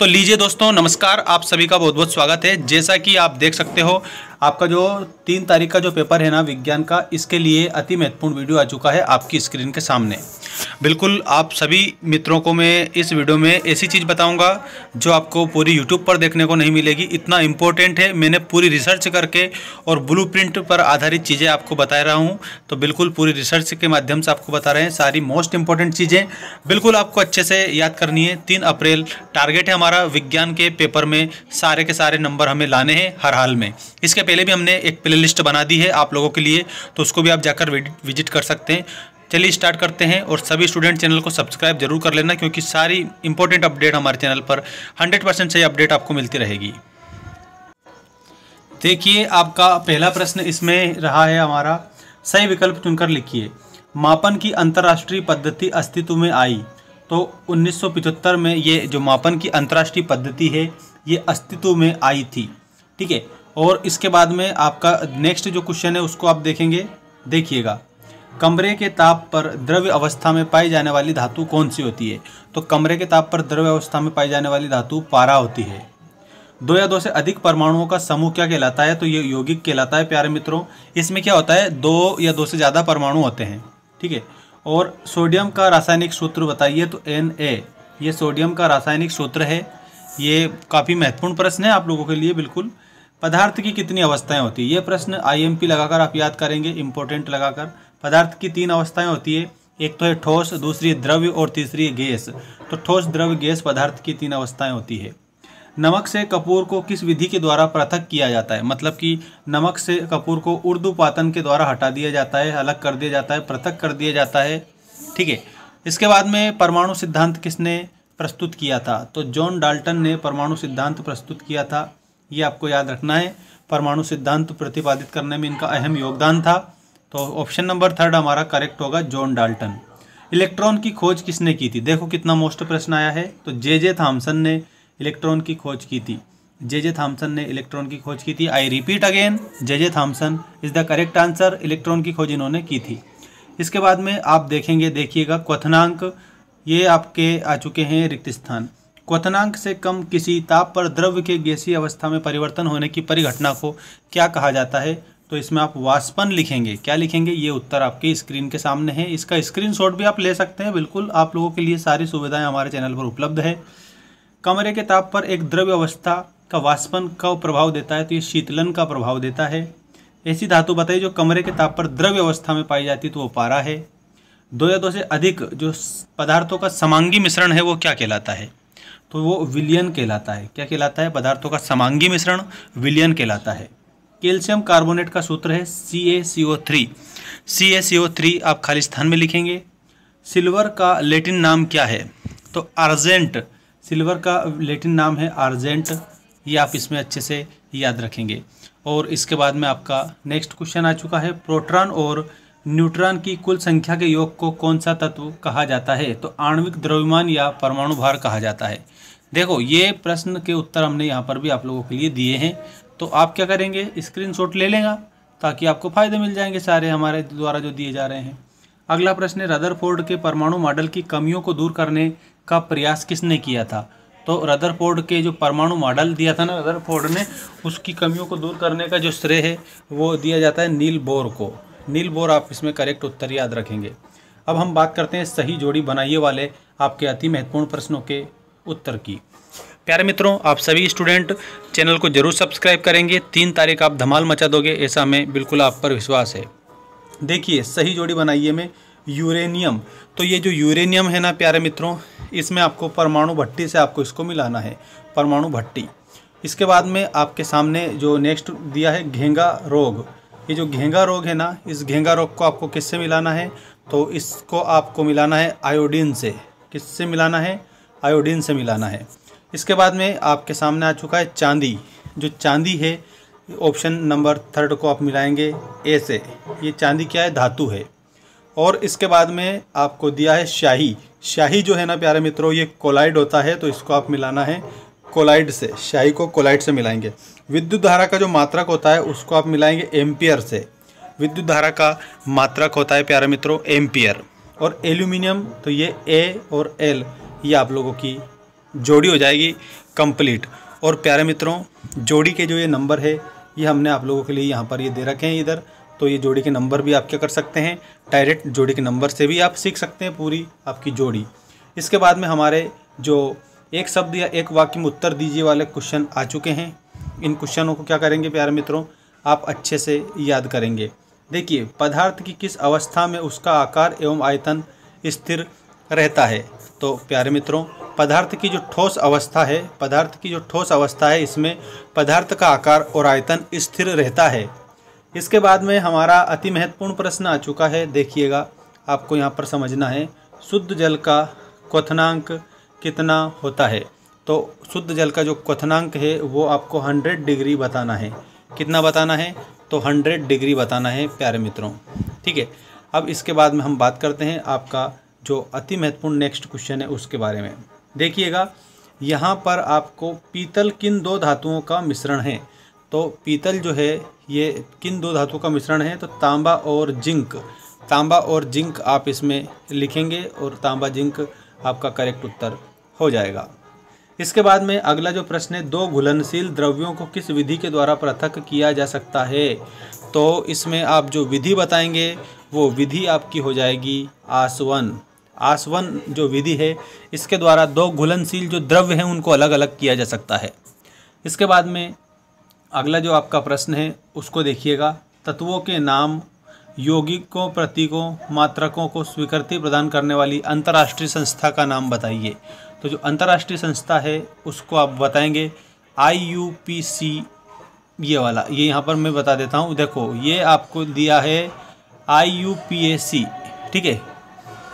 तो लीजिए दोस्तों नमस्कार आप सभी का बहुत बहुत स्वागत है जैसा कि आप देख सकते हो आपका जो तीन तारीख का जो पेपर है ना विज्ञान का इसके लिए अति महत्वपूर्ण वीडियो आ चुका है आपकी स्क्रीन के सामने बिल्कुल आप सभी मित्रों को मैं इस वीडियो में ऐसी चीज़ बताऊंगा जो आपको पूरी यूट्यूब पर देखने को नहीं मिलेगी इतना इम्पोर्टेंट है मैंने पूरी रिसर्च करके और ब्लू पर आधारित चीज़ें आपको बता रहा हूँ तो बिल्कुल पूरी रिसर्च के माध्यम से आपको बता रहे हैं सारी मोस्ट इंपॉर्टेंट चीज़ें बिल्कुल आपको अच्छे से याद करनी है तीन अप्रैल टारगेट है हमारा विज्ञान के पेपर में सारे के सारे नंबर हमें लाने हैं हर हाल में इसके पहले भी हमने एक प्ले बना दी है आप लोगों के लिए तो उसको भी आप जाकर विजिट कर सकते हैं चलिए स्टार्ट करते हैं और सभी स्टूडेंट चैनल को सब्सक्राइब जरूर कर लेना क्योंकि सारी इंपॉर्टेंट अपडेट हमारे चैनल पर 100 परसेंट सही अपडेट आपको मिलती रहेगी देखिए आपका पहला प्रश्न इसमें रहा है हमारा सही विकल्प चुनकर लिखिए मापन की अंतर्राष्ट्रीय पद्धति अस्तित्व में आई तो उन्नीस में ये जो मापन की अंतर्राष्ट्रीय पद्धति है ये अस्तित्व में आई थी ठीक है और इसके बाद में आपका नेक्स्ट जो क्वेश्चन है उसको आप देखेंगे देखिएगा कमरे के ताप पर द्रव्य अवस्था में पाई जाने वाली धातु कौन सी होती है तो कमरे के ताप पर द्रव्य अवस्था में पाई जाने वाली धातु पारा होती है दो या दो से अधिक परमाणुओं का समूह क्या कहलाता है तो ये यौगिक कहलाता है प्यारे मित्रों इसमें क्या होता है दो या दो से ज़्यादा परमाणु होते हैं ठीक है और सोडियम का रासायनिक सूत्र बताइए तो एन ए ये सोडियम का रासायनिक सूत्र है ये काफ़ी महत्वपूर्ण प्रश्न है आप लोगों के लिए बिल्कुल पदार्थ की कितनी अवस्थाएं होती है ये प्रश्न आईएमपी लगाकर आप याद करेंगे इंपॉर्टेंट लगाकर पदार्थ की तीन अवस्थाएं होती है एक तो है ठोस दूसरी द्रव्य और तीसरी गैस तो ठोस द्रव्य गैस पदार्थ की तीन अवस्थाएं होती है नमक से कपूर को किस विधि के द्वारा पृथक किया जाता है मतलब कि नमक से कपूर को उर्दू पातन के द्वारा हटा दिया जाता है अलग कर दिया जाता है पृथक कर दिया जाता है ठीक है इसके बाद में परमाणु सिद्धांत किसने प्रस्तुत किया था तो जॉन डाल्टन ने परमाणु सिद्धांत प्रस्तुत किया था ये आपको याद रखना है परमाणु सिद्धांत प्रतिपादित करने में इनका अहम योगदान था तो ऑप्शन नंबर थर्ड हमारा करेक्ट होगा जॉन डाल्टन इलेक्ट्रॉन की खोज किसने की थी देखो कितना मोस्ट प्रश्न आया है तो जे जे थाम्सन ने इलेक्ट्रॉन की खोज की थी जे जे थॉम्सन ने इलेक्ट्रॉन की खोज की थी I repeat again J J Thomson is the correct answer electron की खोज इन्होंने की थी इसके बाद में आप देखेंगे देखिएगा क्वथनांक ये आपके आ चुके हैं रिक्त स्थान क्वथनांक से कम किसी ताप पर द्रव्य के गैसीय अवस्था में परिवर्तन होने की परिघटना को क्या कहा जाता है तो इसमें आप वाष्पन लिखेंगे क्या लिखेंगे ये उत्तर आपके स्क्रीन के सामने है इसका स्क्रीनशॉट भी आप ले सकते हैं बिल्कुल आप लोगों के लिए सारी सुविधाएं हमारे चैनल पर उपलब्ध है कमरे के ताप पर एक द्रव्य अवस्था का वाष्पन का प्रभाव देता है तो ये शीतलन का प्रभाव देता है ऐसी धातु बताइए जो कमरे के ताप पर द्रव्य अवस्था में पाई जाती है तो वो पारा है दो या दो से अधिक जो पदार्थों का समांगी मिश्रण है वो क्या कहलाता है तो वो विलियन कहलाता है क्या कहलाता है पदार्थों का समांगी मिश्रण विलियन कहलाता है कैल्शियम कार्बोनेट का सूत्र है सी ए सी ओ थ्री सी ए सी ओ थ्री आप खाली स्थान में लिखेंगे सिल्वर का लेटिन नाम क्या है तो आर्जेंट सिल्वर का लेटिन नाम है आर्जेंट ये आप इसमें अच्छे से याद रखेंगे और इसके बाद में आपका नेक्स्ट क्वेश्चन आ चुका है प्रोट्रॉन और न्यूट्रॉन की कुल संख्या के योग को कौन सा तत्व कहा जाता है तो आणविक द्रव्यमान या परमाणु भार कहा जाता है देखो ये प्रश्न के उत्तर हमने यहाँ पर भी आप लोगों के लिए दिए हैं तो आप क्या करेंगे स्क्रीनशॉट ले लेगा ताकि आपको फायदे मिल जाएंगे सारे हमारे द्वारा जो दिए जा रहे हैं अगला प्रश्न है रदरफोर्ड के परमाणु मॉडल की कमियों को दूर करने का प्रयास किसने किया था तो रदरफोर्ड के जो परमाणु मॉडल दिया था ना रदरफोर्ड ने उसकी कमियों को दूर करने का जो श्रेय है वो दिया जाता है नील बोर को नील बोर आप इसमें करेक्ट उत्तर याद रखेंगे अब हम बात करते हैं सही जोड़ी बनाइए वाले आपके अति महत्वपूर्ण प्रश्नों के उत्तर की प्यारे मित्रों आप सभी स्टूडेंट चैनल को जरूर सब्सक्राइब करेंगे तीन तारीख आप धमाल मचा दोगे ऐसा हमें बिल्कुल आप पर विश्वास है देखिए सही जोड़ी बनाइए में यूरेनियम तो ये जो यूरेनियम है ना प्यारे मित्रों इसमें आपको परमाणु भट्टी से आपको इसको मिलाना है परमाणु भट्टी इसके बाद में आपके सामने जो नेक्स्ट दिया है घेंगा रोग ये जो घेंगा रोग है ना इस घेंगा रोग को आपको किससे मिलाना है तो इसको आपको मिलाना है आयोडीन से किससे मिलाना है आयोडीन से मिलाना है इसके बाद में आपके सामने आ चुका है चांदी जो चांदी है ऑप्शन नंबर थर्ड को आप मिलाएंगे ए से ये चांदी क्या है धातु है और इसके बाद में आपको दिया है शाही शाही जो है ना प्यारे मित्रों ये कोलाइड होता है तो इसको आप मिलाना है कोलाइड से शाही को कोलाइड से मिलाएंगे विद्युत धारा का जो मात्रक होता है उसको आप मिलाएंगे एम्पियर से विद्युत धारा का मात्रक होता है प्यारे मित्रों एम्पियर और एल्यूमिनियम तो ये ए और एल ये आप लोगों की जोड़ी हो जाएगी कंप्लीट और प्यारे मित्रों जोड़ी के जो ये नंबर है ये हमने आप लोगों के लिए यहाँ पर ये दे रखे हैं इधर तो ये जोड़ी के नंबर भी आप क्या कर सकते हैं डायरेक्ट जोड़ी के नंबर से भी आप सीख सकते हैं पूरी आपकी जोड़ी इसके बाद में हमारे जो एक शब्द या एक वाक्य में उत्तर दीजिए वाले क्वेश्चन आ चुके हैं इन क्वेश्चनों को क्या करेंगे प्यारे मित्रों आप अच्छे से याद करेंगे देखिए पदार्थ की किस अवस्था में उसका आकार एवं आयतन स्थिर रहता है तो प्यारे मित्रों पदार्थ की जो ठोस अवस्था है पदार्थ की जो ठोस अवस्था है इसमें पदार्थ का आकार और आयतन स्थिर रहता है इसके बाद में हमारा अति महत्वपूर्ण प्रश्न आ चुका है देखिएगा आपको यहाँ पर समझना है शुद्ध जल का क्वथनांक कितना होता है तो शुद्ध जल का जो क्वथनांक है वो आपको 100 डिग्री बताना है कितना बताना है तो 100 डिग्री बताना है प्यारे मित्रों ठीक है अब इसके बाद में हम बात करते हैं आपका जो अति महत्वपूर्ण नेक्स्ट क्वेश्चन है उसके बारे में देखिएगा यहाँ पर आपको पीतल किन दो धातुओं का मिश्रण है तो पीतल जो है ये किन दो धातुओं का मिश्रण है तो तांबा और जिंक तांबा और जिंक आप इसमें लिखेंगे और तांबा जिंक आपका करेक्ट उत्तर हो जाएगा इसके बाद में अगला जो प्रश्न है दो घुलनशील द्रव्यों को किस विधि के द्वारा पृथक किया जा सकता है तो इसमें आप जो विधि बताएंगे वो विधि आपकी हो जाएगी आसवन आसवन जो विधि है इसके द्वारा दो घुलनशील जो द्रव्य हैं उनको अलग अलग किया जा सकता है इसके बाद में अगला जो आपका प्रश्न है उसको देखिएगा तत्वों के नाम यौगिकों प्रतीकों मात्रकों को स्वीकृति प्रदान करने वाली अंतर्राष्ट्रीय संस्था का नाम बताइए तो जो अंतर्राष्ट्रीय संस्था है उसको आप बताएंगे आई यू पी सी ये वाला ये यहाँ पर मैं बता देता हूँ देखो ये आपको दिया है आई यू पी ए सी ठीक है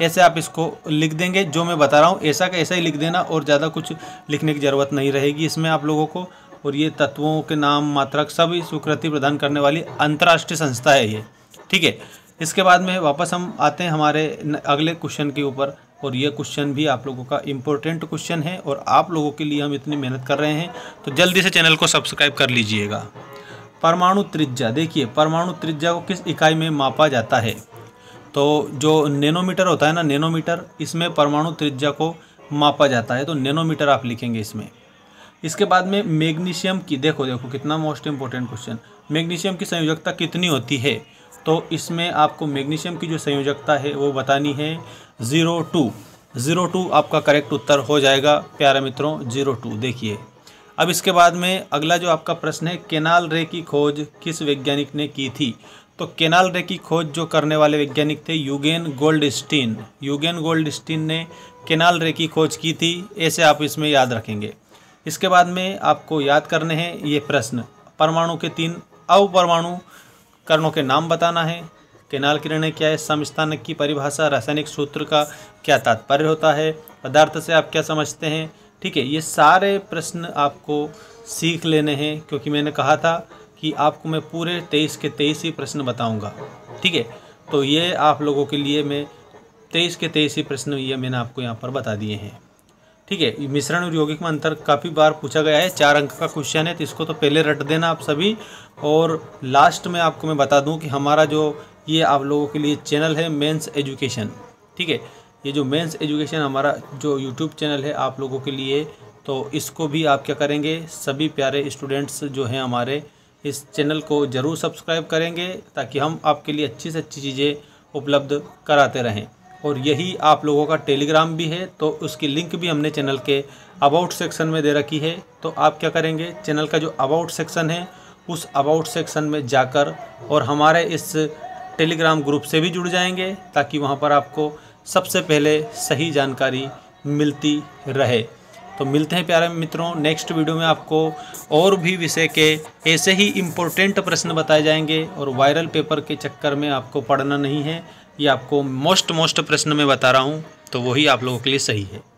ऐसे आप इसको लिख देंगे जो मैं बता रहा हूँ ऐसा का ऐसा ही लिख देना और ज़्यादा कुछ लिखने की ज़रूरत नहीं रहेगी इसमें आप लोगों को और ये तत्वों के नाम मात्रक सभी स्वीकृति प्रदान करने वाली अंतर्राष्ट्रीय संस्था है ये ठीक है इसके बाद में वापस हम आते हैं हमारे अगले क्वेश्चन के ऊपर और ये क्वेश्चन भी आप लोगों का इम्पोर्टेंट क्वेश्चन है और आप लोगों के लिए हम इतनी मेहनत कर रहे हैं तो जल्दी से चैनल को सब्सक्राइब कर लीजिएगा परमाणु त्रिज्या देखिए परमाणु त्रिज्या को किस इकाई में मापा जाता है तो जो नैनोमीटर होता है ना नैनोमीटर इसमें परमाणु त्रिज्या को मापा जाता है तो नैनोमीटर आप लिखेंगे इसमें इसके बाद में मैग्नीशियम की देखो देखो कितना मोस्ट इम्पोर्टेंट क्वेश्चन मैग्नीशियम की संयोजकता कितनी होती है तो इसमें आपको मैग्नीशियम की जो संयोजकता है वो बतानी है ज़ीरो टू ज़ीरो टू आपका करेक्ट उत्तर हो जाएगा प्यारे मित्रों ज़ीरो टू देखिए अब इसके बाद में अगला जो आपका प्रश्न है केनाल रे की खोज किस वैज्ञानिक ने की थी तो केनाल रे की खोज जो करने वाले वैज्ञानिक थे यूगेन युगेन यूगेन स्टीन ने केनाल रे की खोज की थी ऐसे आप इसमें याद रखेंगे इसके बाद में आपको याद करने हैं ये प्रश्न परमाणु के तीन अवपरमाणु कर्णों के नाम बताना है केनाल किरणें क्या है समस्थानक की परिभाषा रासायनिक सूत्र का क्या तात्पर्य होता है पदार्थ से आप क्या समझते हैं ठीक है ये सारे प्रश्न आपको सीख लेने हैं क्योंकि मैंने कहा था कि आपको मैं पूरे तेईस के तेईस ही प्रश्न बताऊंगा ठीक है तो ये आप लोगों के लिए मैं तेईस के तेईस ही प्रश्न ये मैंने आपको यहाँ पर बता दिए हैं ठीक है मिश्रण और यौगिक में अंतर काफ़ी बार पूछा गया है चार अंक का क्वेश्चन है तो इसको तो पहले रट देना आप सभी और लास्ट में आपको मैं बता दूँ कि हमारा जो ये आप लोगों के लिए चैनल है मेन्स एजुकेशन ठीक है ये जो मेन्स एजुकेशन हमारा जो यूट्यूब चैनल है आप लोगों के लिए तो इसको भी आप क्या करेंगे सभी प्यारे स्टूडेंट्स जो हैं हमारे इस चैनल को ज़रूर सब्सक्राइब करेंगे ताकि हम आपके लिए अच्छी से अच्छी चीज़ें उपलब्ध कराते रहें और यही आप लोगों का टेलीग्राम भी है तो उसकी लिंक भी हमने चैनल के अबाउट सेक्शन में दे रखी है तो आप क्या करेंगे चैनल का जो अबाउट सेक्शन है उस अबाउट सेक्शन में जाकर और हमारे इस टेलीग्राम ग्रुप से भी जुड़ जाएंगे ताकि वहाँ पर आपको सबसे पहले सही जानकारी मिलती रहे तो मिलते हैं प्यारे मित्रों नेक्स्ट वीडियो में आपको और भी विषय के ऐसे ही इम्पोर्टेंट प्रश्न बताए जाएंगे और वायरल पेपर के चक्कर में आपको पढ़ना नहीं है ये आपको मोस्ट मोस्ट प्रश्न में बता रहा हूँ तो वही आप लोगों के लिए सही है